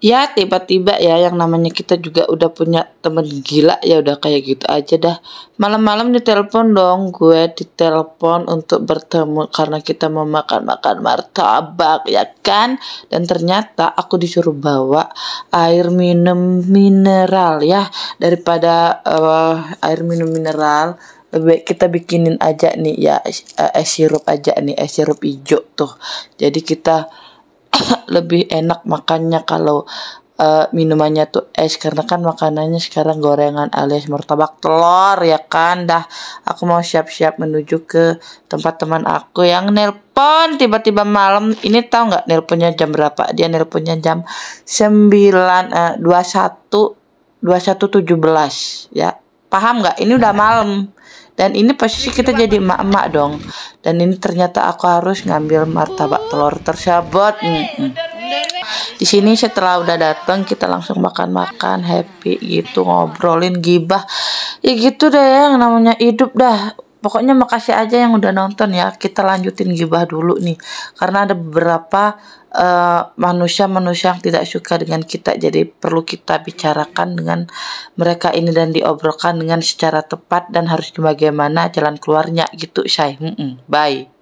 ya tiba-tiba ya yang namanya kita juga udah punya temen gila ya udah kayak gitu aja dah malam-malam ditelepon dong gue ditelepon untuk bertemu karena kita mau makan-makan martabak ya kan dan ternyata aku disuruh bawa air minum mineral ya daripada uh, air minum mineral lebih kita bikinin aja nih ya es, eh, es eh, sirup aja nih es sirup hijau tuh jadi kita lebih enak makannya kalau uh, minumannya tuh es karena kan makanannya sekarang gorengan alias martabak telur ya kan dah aku mau siap-siap menuju ke tempat teman aku yang nelpon tiba-tiba malam ini tahu nggak nelponnya jam berapa dia nelponnya jam 9 uh, 21 21.17 ya paham nggak ini udah malam dan ini posisi kita jadi emak-emak dong dan ini ternyata aku harus ngambil martabak telur tersebut mm di sini setelah udah datang kita langsung makan-makan happy gitu ngobrolin gibah ya gitu deh yang namanya hidup dah pokoknya makasih aja yang udah nonton ya kita lanjutin gibah dulu nih karena ada beberapa eh, manusia-manusia uh, manusia -manusia yang tidak suka dengan kita jadi perlu kita bicarakan dengan mereka ini dan diobrolkan dengan secara tepat dan harus bagaimana jalan keluarnya gitu Syai. Mm -mm, bye.